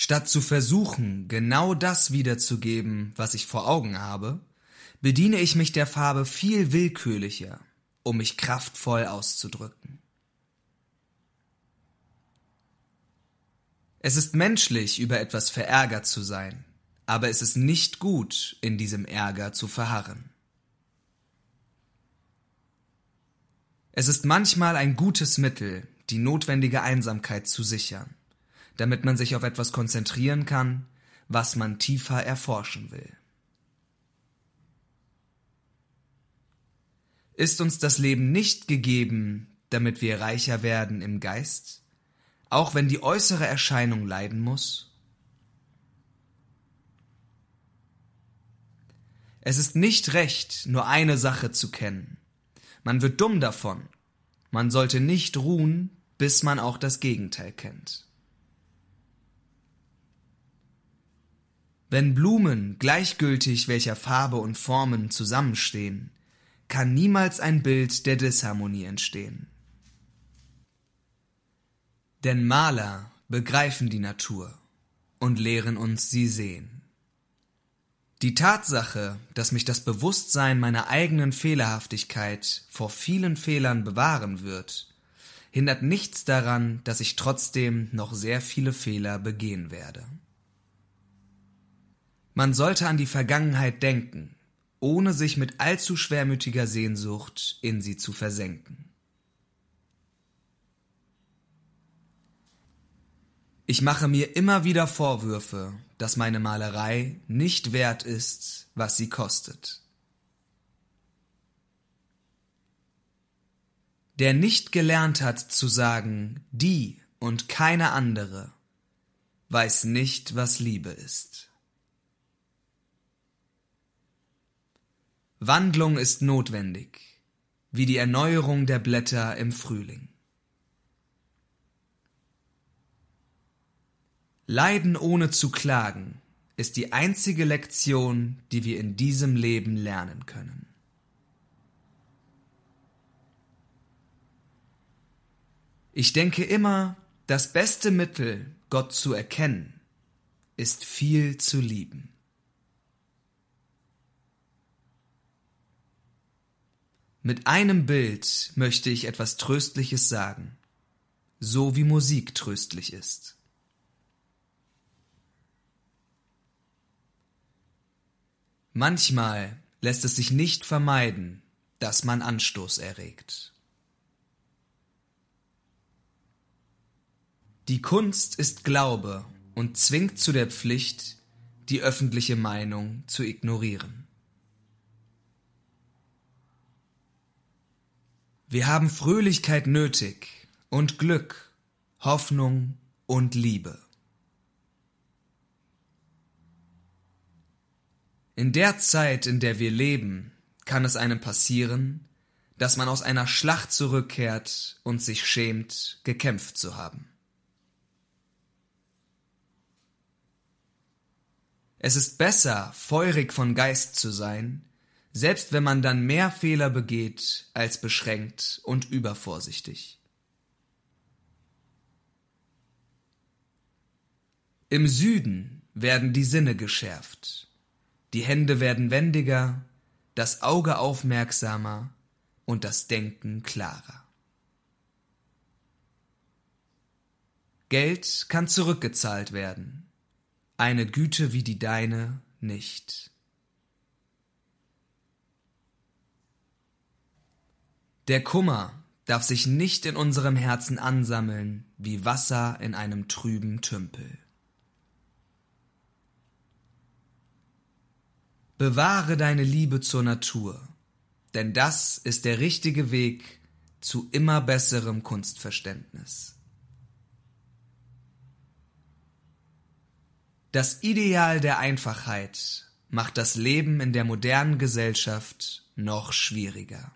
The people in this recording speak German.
Statt zu versuchen, genau das wiederzugeben, was ich vor Augen habe, bediene ich mich der Farbe viel willkürlicher, um mich kraftvoll auszudrücken. Es ist menschlich, über etwas verärgert zu sein, aber es ist nicht gut, in diesem Ärger zu verharren. Es ist manchmal ein gutes Mittel, die notwendige Einsamkeit zu sichern damit man sich auf etwas konzentrieren kann, was man tiefer erforschen will. Ist uns das Leben nicht gegeben, damit wir reicher werden im Geist, auch wenn die äußere Erscheinung leiden muss? Es ist nicht recht, nur eine Sache zu kennen. Man wird dumm davon. Man sollte nicht ruhen, bis man auch das Gegenteil kennt. Wenn Blumen, gleichgültig welcher Farbe und Formen, zusammenstehen, kann niemals ein Bild der Disharmonie entstehen. Denn Maler begreifen die Natur und lehren uns sie sehen. Die Tatsache, dass mich das Bewusstsein meiner eigenen Fehlerhaftigkeit vor vielen Fehlern bewahren wird, hindert nichts daran, dass ich trotzdem noch sehr viele Fehler begehen werde. Man sollte an die Vergangenheit denken, ohne sich mit allzu schwermütiger Sehnsucht in sie zu versenken. Ich mache mir immer wieder Vorwürfe, dass meine Malerei nicht wert ist, was sie kostet. Der nicht gelernt hat zu sagen, die und keine andere, weiß nicht, was Liebe ist. Wandlung ist notwendig, wie die Erneuerung der Blätter im Frühling. Leiden ohne zu klagen ist die einzige Lektion, die wir in diesem Leben lernen können. Ich denke immer, das beste Mittel, Gott zu erkennen, ist viel zu lieben. Mit einem Bild möchte ich etwas Tröstliches sagen, so wie Musik tröstlich ist. Manchmal lässt es sich nicht vermeiden, dass man Anstoß erregt. Die Kunst ist Glaube und zwingt zu der Pflicht, die öffentliche Meinung zu ignorieren. Wir haben Fröhlichkeit nötig und Glück, Hoffnung und Liebe. In der Zeit, in der wir leben, kann es einem passieren, dass man aus einer Schlacht zurückkehrt und sich schämt, gekämpft zu haben. Es ist besser, feurig von Geist zu sein, selbst wenn man dann mehr Fehler begeht als beschränkt und übervorsichtig. Im Süden werden die Sinne geschärft, die Hände werden wendiger, das Auge aufmerksamer und das Denken klarer. Geld kann zurückgezahlt werden, eine Güte wie die deine nicht. Der Kummer darf sich nicht in unserem Herzen ansammeln wie Wasser in einem trüben Tümpel. Bewahre deine Liebe zur Natur, denn das ist der richtige Weg zu immer besserem Kunstverständnis. Das Ideal der Einfachheit macht das Leben in der modernen Gesellschaft noch schwieriger.